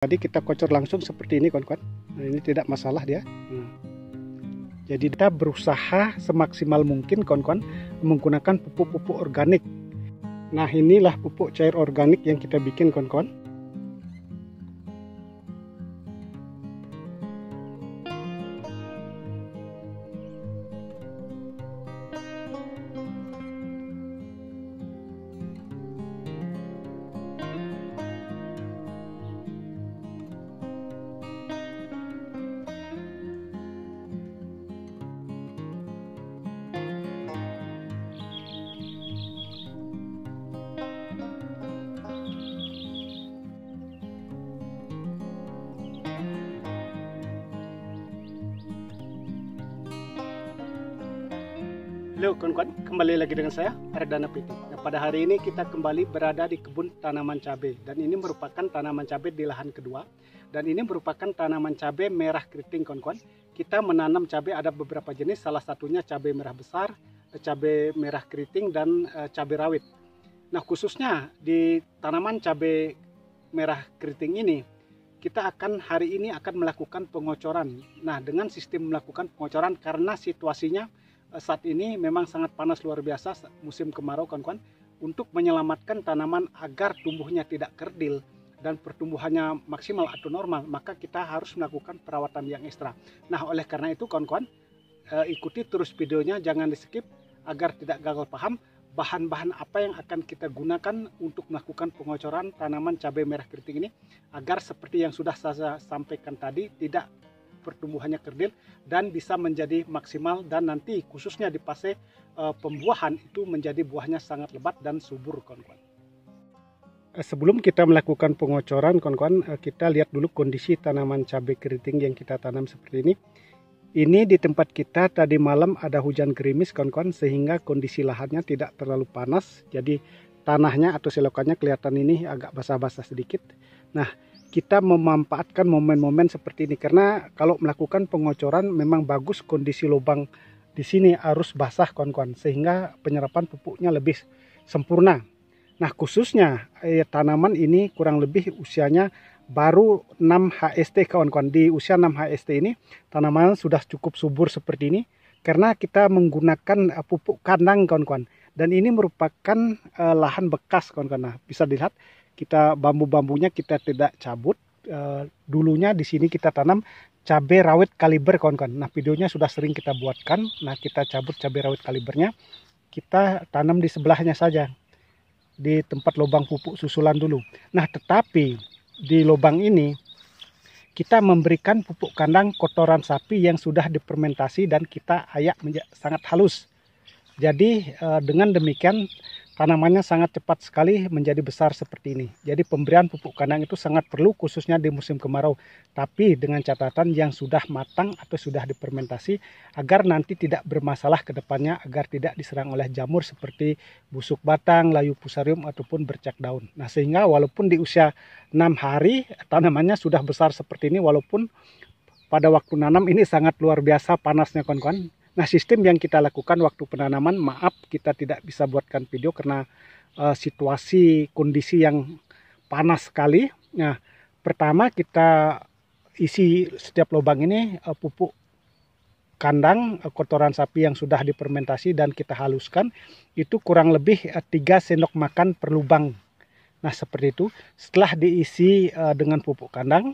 Tadi kita kocor langsung seperti ini kawan-kawan. Nah, ini tidak masalah dia. Hmm. Jadi kita berusaha semaksimal mungkin kawan-kawan menggunakan pupuk-pupuk organik. Nah inilah pupuk cair organik yang kita bikin kawan-kawan. Halo kawan-kawan, kembali lagi dengan saya Erdana Piti. Nah, pada hari ini kita kembali berada di kebun tanaman cabai dan ini merupakan tanaman cabai di lahan kedua dan ini merupakan tanaman cabai merah keriting kawan-kawan. Kita menanam cabai ada beberapa jenis, salah satunya cabai merah besar, cabai merah keriting dan eh, cabai rawit. Nah, khususnya di tanaman cabai merah keriting ini kita akan hari ini akan melakukan pengocoran. Nah, dengan sistem melakukan pengocoran karena situasinya saat ini memang sangat panas luar biasa musim kemarau kawan-kawan untuk menyelamatkan tanaman agar tumbuhnya tidak kerdil dan pertumbuhannya maksimal atau normal maka kita harus melakukan perawatan yang ekstra. Nah oleh karena itu kawan-kawan eh, ikuti terus videonya jangan di skip agar tidak gagal paham bahan-bahan apa yang akan kita gunakan untuk melakukan pengocoran tanaman cabai merah keriting ini agar seperti yang sudah saya sampaikan tadi tidak pertumbuhannya kerdil dan bisa menjadi maksimal dan nanti khususnya di fase uh, pembuahan itu menjadi buahnya sangat lebat dan subur kawan-kawan. Eh, sebelum kita melakukan pengocoran kawan-kawan eh, kita lihat dulu kondisi tanaman cabai keriting yang kita tanam seperti ini. Ini di tempat kita tadi malam ada hujan gerimis kawan-kawan sehingga kondisi lahannya tidak terlalu panas jadi tanahnya atau selokannya kelihatan ini agak basah-basah sedikit. Nah, kita memanfaatkan momen-momen seperti ini karena kalau melakukan pengocoran memang bagus kondisi lubang di sini arus basah kawan-kawan sehingga penyerapan pupuknya lebih sempurna. Nah khususnya eh, tanaman ini kurang lebih usianya baru 6 HST kawan-kawan di usia 6 HST ini tanaman sudah cukup subur seperti ini karena kita menggunakan eh, pupuk kandang kawan-kawan dan ini merupakan eh, lahan bekas kawan-kawan nah, bisa dilihat kita bambu-bambunya kita tidak cabut uh, dulunya di sini kita tanam cabai rawit kaliber kawan-kawan nah videonya sudah sering kita buatkan nah kita cabut cabai rawit kalibernya kita tanam di sebelahnya saja di tempat lubang pupuk susulan dulu nah tetapi di lubang ini kita memberikan pupuk kandang kotoran sapi yang sudah dipermentasi dan kita ayak sangat halus. Jadi eh, dengan demikian tanamannya sangat cepat sekali menjadi besar seperti ini. Jadi pemberian pupuk kandang itu sangat perlu khususnya di musim kemarau. Tapi dengan catatan yang sudah matang atau sudah dipermentasi agar nanti tidak bermasalah ke depannya agar tidak diserang oleh jamur seperti busuk batang, layu pusarium ataupun bercak daun. Nah sehingga walaupun di usia 6 hari tanamannya sudah besar seperti ini walaupun pada waktu nanam ini sangat luar biasa panasnya kawan-kawan Nah sistem yang kita lakukan waktu penanaman maaf kita tidak bisa buatkan video karena uh, situasi kondisi yang panas sekali. Nah pertama kita isi setiap lubang ini uh, pupuk kandang uh, kotoran sapi yang sudah dipermentasi dan kita haluskan itu kurang lebih uh, 3 sendok makan per lubang. Nah seperti itu setelah diisi uh, dengan pupuk kandang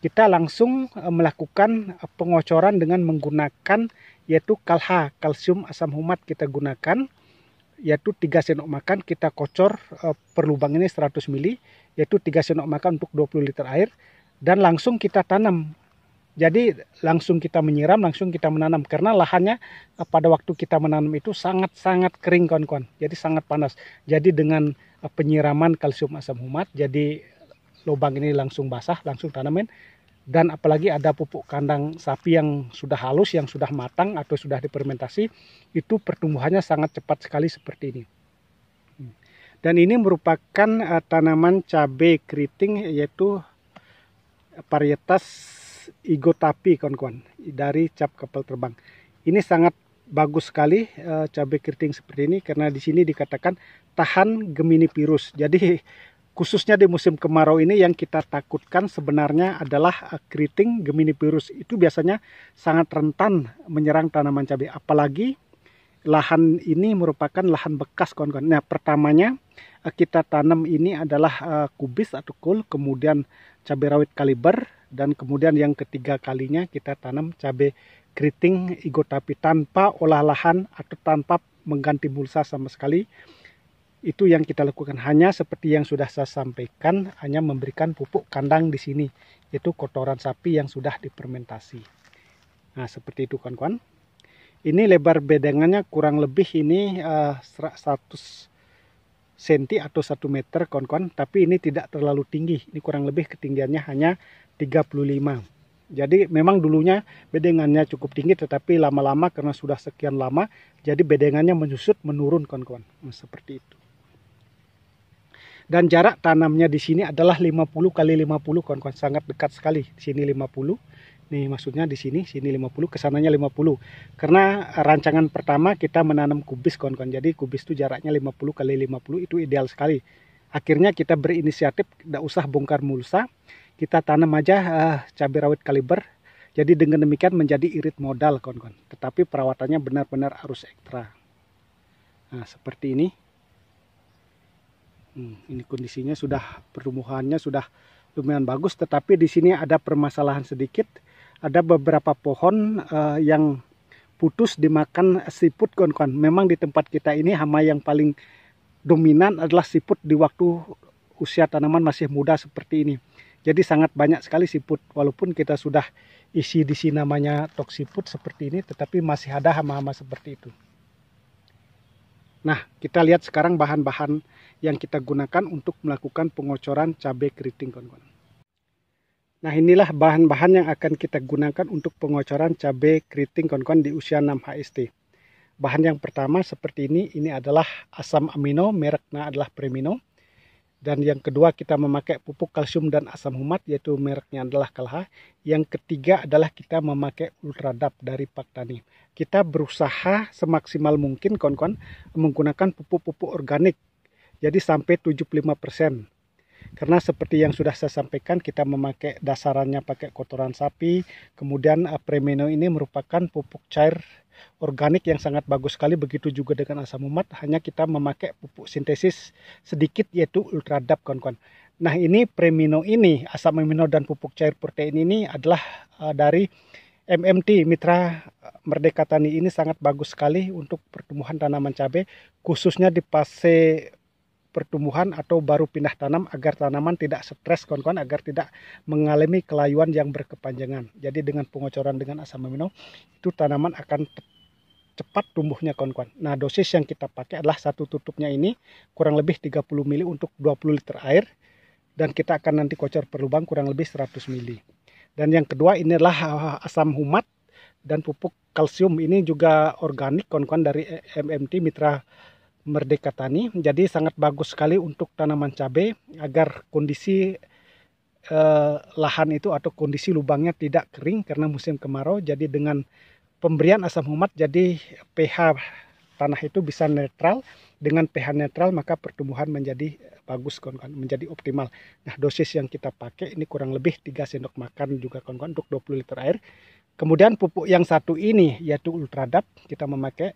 kita langsung eh, melakukan eh, pengocoran dengan menggunakan yaitu kalha kalsium asam humat kita gunakan yaitu 3 sendok makan kita kocor eh, per lubang ini 100 ml yaitu 3 sendok makan untuk 20 liter air dan langsung kita tanam jadi langsung kita menyiram, langsung kita menanam karena lahannya pada waktu kita menanam itu sangat-sangat kering kawan-kawan. Jadi sangat panas. Jadi dengan penyiraman kalsium asam humat, jadi lubang ini langsung basah, langsung tanamin. Dan apalagi ada pupuk kandang sapi yang sudah halus, yang sudah matang atau sudah dipermentasi, itu pertumbuhannya sangat cepat sekali seperti ini. Hmm. Dan ini merupakan uh, tanaman cabai keriting yaitu varietas igotapi kawan-kawan dari cap kapal terbang. Ini sangat bagus sekali uh, cabai keriting seperti ini karena di sini dikatakan tahan gemini virus. Jadi khususnya di musim kemarau ini yang kita takutkan sebenarnya adalah eh, keriting gemini virus itu biasanya sangat rentan menyerang tanaman cabai apalagi lahan ini merupakan lahan bekas kawan-kawan. Nah pertamanya eh, kita tanam ini adalah eh, kubis atau kul kemudian cabai rawit kaliber dan kemudian yang ketiga kalinya kita tanam cabai keriting igotapi tanpa olah lahan atau tanpa mengganti mulsa sama sekali itu yang kita lakukan hanya seperti yang sudah saya sampaikan hanya memberikan pupuk kandang di sini yaitu kotoran sapi yang sudah dipermentasi nah seperti itu kawan-kawan ini lebar bedengannya kurang lebih ini uh, 100 cm atau 1 meter kawan-kawan tapi ini tidak terlalu tinggi ini kurang lebih ketinggiannya hanya 35 jadi memang dulunya bedengannya cukup tinggi tetapi lama-lama karena sudah sekian lama jadi bedengannya menyusut menurun kawan-kawan nah, seperti itu dan jarak tanamnya di sini adalah 50 kali 50 kawan-kawan sangat dekat sekali di sini 50 nih maksudnya di sini sini 50 kesananya 50 karena rancangan pertama kita menanam kubis kawan-kawan jadi kubis itu jaraknya 50 kali 50 itu ideal sekali akhirnya kita berinisiatif tidak usah bongkar mulsa kita tanam aja uh, cabai rawit kaliber jadi dengan demikian menjadi irit modal kawan-kawan tetapi perawatannya benar-benar harus ekstra nah seperti ini Hmm, ini kondisinya sudah perumuhannya sudah lumayan bagus, tetapi di sini ada permasalahan sedikit. Ada beberapa pohon uh, yang putus dimakan siput kawan-kawan. Memang di tempat kita ini hama yang paling dominan adalah siput di waktu usia tanaman masih muda seperti ini. Jadi sangat banyak sekali siput walaupun kita sudah isi di sini namanya toksiput seperti ini tetapi masih ada hama-hama seperti itu. Nah, kita lihat sekarang bahan-bahan yang kita gunakan untuk melakukan pengocoran cabe keriting kawan-kawan. Nah, inilah bahan-bahan yang akan kita gunakan untuk pengocoran cabe keriting kawan-kawan di usia 6 HST. Bahan yang pertama seperti ini, ini adalah asam amino, mereknya adalah premino. Dan yang kedua kita memakai pupuk kalsium dan asam humat yaitu mereknya adalah Kalha. Yang ketiga adalah kita memakai Ultradap dari Pak Tani. Kita berusaha semaksimal mungkin kawan-kawan menggunakan pupuk-pupuk organik. Jadi sampai 75 persen karena seperti yang sudah saya sampaikan kita memakai dasarannya pakai kotoran sapi kemudian eh, premino ini merupakan pupuk cair organik yang sangat bagus sekali begitu juga dengan asam umat hanya kita memakai pupuk sintesis sedikit yaitu ultradap kawan-kawan nah ini premino ini asam amino dan pupuk cair protein ini adalah eh, dari MMT Mitra eh, Merdeka Tani ini sangat bagus sekali untuk pertumbuhan tanaman cabai khususnya di fase pertumbuhan atau baru pindah tanam agar tanaman tidak stres kawan-kawan agar tidak mengalami kelayuan yang berkepanjangan. Jadi dengan pengocoran dengan asam amino itu tanaman akan cepat tumbuhnya kawan-kawan. Nah dosis yang kita pakai adalah satu tutupnya ini kurang lebih 30 mili untuk 20 liter air dan kita akan nanti kocor per lubang kurang lebih 100 mili. Dan yang kedua inilah asam humat dan pupuk kalsium ini juga organik kawan-kawan dari e-, MMT Mitra Merdeka Tani. Jadi sangat bagus sekali untuk tanaman cabai agar kondisi eh, lahan itu atau kondisi lubangnya tidak kering karena musim kemarau. Jadi dengan pemberian asam humat jadi pH tanah itu bisa netral. Dengan pH netral maka pertumbuhan menjadi bagus kawan-kawan, menjadi optimal. Nah dosis yang kita pakai ini kurang lebih 3 sendok makan juga kawan-kawan untuk 20 liter air. Kemudian pupuk yang satu ini yaitu Ultradap kita memakai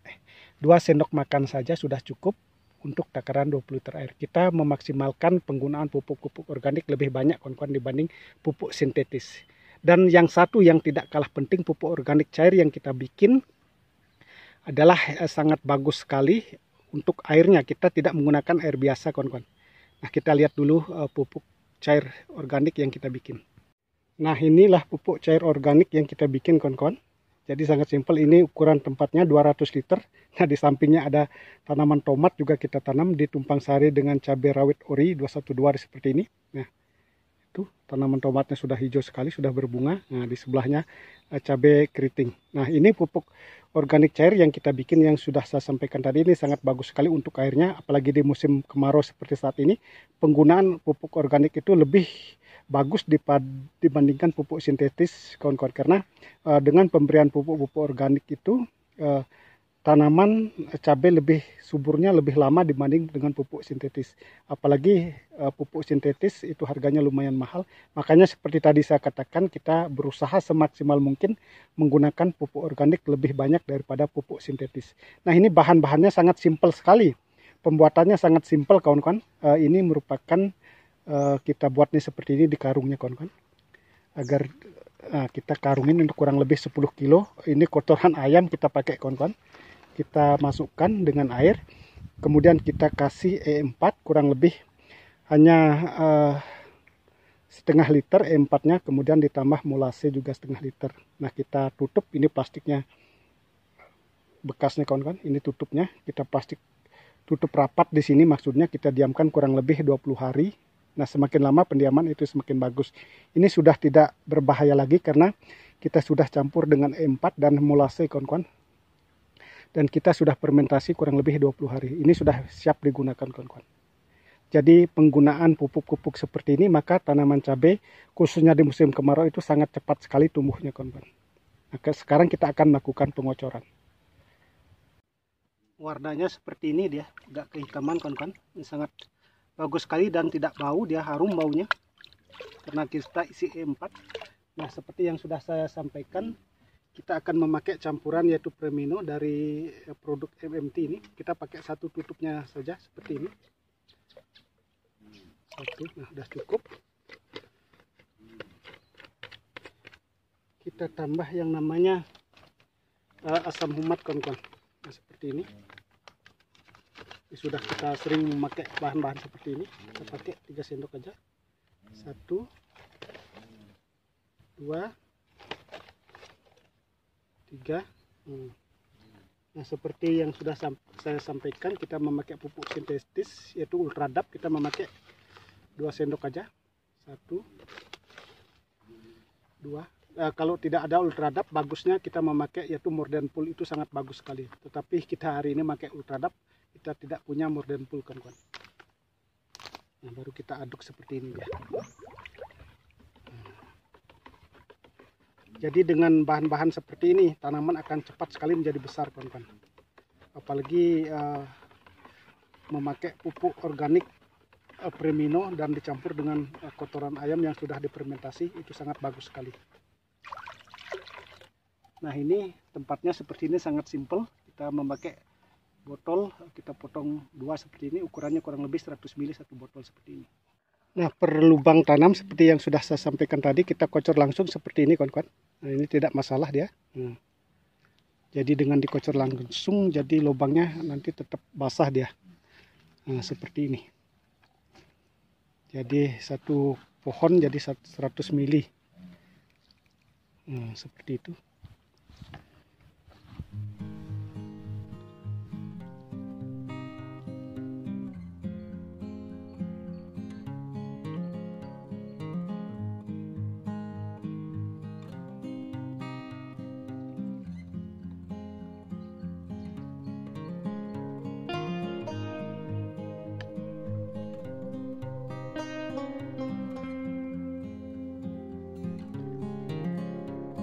dua sendok makan saja sudah cukup untuk takaran 20 liter air. Kita memaksimalkan penggunaan pupuk-pupuk organik lebih banyak kawan-kawan dibanding pupuk sintetis. Dan yang satu yang tidak kalah penting pupuk organik cair yang kita bikin adalah eh, sangat bagus sekali untuk airnya. Kita tidak menggunakan air biasa kawan-kawan. Nah kita lihat dulu eh, pupuk cair organik yang kita bikin. Nah inilah pupuk cair organik yang kita bikin kawan-kawan. Jadi sangat simpel ini ukuran tempatnya 200 liter. Nah di sampingnya ada tanaman tomat juga kita tanam di tumpang sari dengan cabai rawit ori 212 seperti ini. Nah itu tanaman tomatnya sudah hijau sekali, sudah berbunga. Nah di sebelahnya eh, cabai keriting. Nah ini pupuk organik cair yang kita bikin yang sudah saya sampaikan tadi ini sangat bagus sekali untuk airnya. Apalagi di musim kemarau seperti saat ini penggunaan pupuk organik itu lebih bagus dibandingkan pupuk sintetis kawan-kawan karena uh, dengan pemberian pupuk-pupuk organik itu uh, tanaman cabai lebih suburnya lebih lama dibanding dengan pupuk sintetis. Apalagi uh, pupuk sintetis itu harganya lumayan mahal. Makanya seperti tadi saya katakan kita berusaha semaksimal mungkin menggunakan pupuk organik lebih banyak daripada pupuk sintetis. Nah ini bahan-bahannya sangat simpel sekali. Pembuatannya sangat simpel kawan-kawan. Uh, ini merupakan Eh, kita buatnya seperti ini di karungnya kawan-kawan agar nah, kita karungin untuk kurang lebih 10 kilo ini kotoran ayam kita pakai kawan-kawan kita masukkan dengan air kemudian kita kasih E4 kurang lebih hanya uh, setengah liter E4 nya kemudian ditambah molase juga setengah liter nah kita tutup ini plastiknya bekasnya kawan-kawan ini tutupnya kita plastik tutup rapat di sini maksudnya kita diamkan kurang lebih 20 hari Nah, semakin lama pendiaman itu semakin bagus. Ini sudah tidak berbahaya lagi karena kita sudah campur dengan E4 dan molase kawan-kawan. Dan kita sudah fermentasi kurang lebih 20 hari. Ini sudah siap digunakan kawan-kawan. Jadi penggunaan pupuk-pupuk seperti ini maka tanaman cabai khususnya di musim kemarau itu sangat cepat sekali tumbuhnya kawan-kawan. Nah, sekarang kita akan melakukan pengocoran. Warnanya seperti ini dia, agak kehitaman kawan-kawan. Sangat bagus sekali dan tidak bau dia harum baunya karena kita isi E4 nah seperti yang sudah saya sampaikan kita akan memakai campuran yaitu premino dari eh, produk MMT ini kita pakai satu tutupnya saja seperti ini satu nah sudah cukup kita tambah yang namanya uh, asam humat kawan-kawan nah, seperti ini sudah kita sering memakai bahan-bahan seperti ini kita pakai 3 sendok aja satu dua tiga hmm. nah seperti yang sudah saya sampaikan kita memakai pupuk sintetis yaitu ultradap kita memakai dua sendok aja satu dua Uh, kalau tidak ada ultradap bagusnya kita memakai yaitu modern pool itu sangat bagus sekali tetapi kita hari ini memakai ultradap kita tidak punya morden pool kawan-kawan nah, baru kita aduk seperti ini ya jadi dengan bahan-bahan seperti ini tanaman akan cepat sekali menjadi besar kawan-kawan apalagi uh, memakai pupuk organik uh, premino dan dicampur dengan uh, kotoran ayam yang sudah difermentasi itu sangat bagus sekali nah ini tempatnya seperti ini sangat simpel kita memakai botol kita potong dua seperti ini ukurannya kurang lebih 100 mili satu botol seperti ini nah per lubang tanam seperti yang sudah saya sampaikan tadi kita kocor langsung seperti ini kawan-kawan nah, ini tidak masalah dia hmm. jadi dengan dikocor langsung jadi lubangnya nanti tetap basah dia nah, seperti ini jadi satu pohon jadi 100 mili nah, seperti itu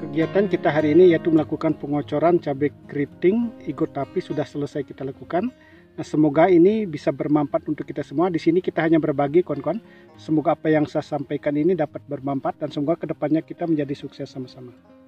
Kegiatan kita hari ini yaitu melakukan pengocoran cabai keriting igot tapi sudah selesai kita lakukan. Nah, semoga ini bisa bermanfaat untuk kita semua. Di sini kita hanya berbagi kon-kon. Semoga apa yang saya sampaikan ini dapat bermanfaat dan semoga kedepannya kita menjadi sukses sama-sama.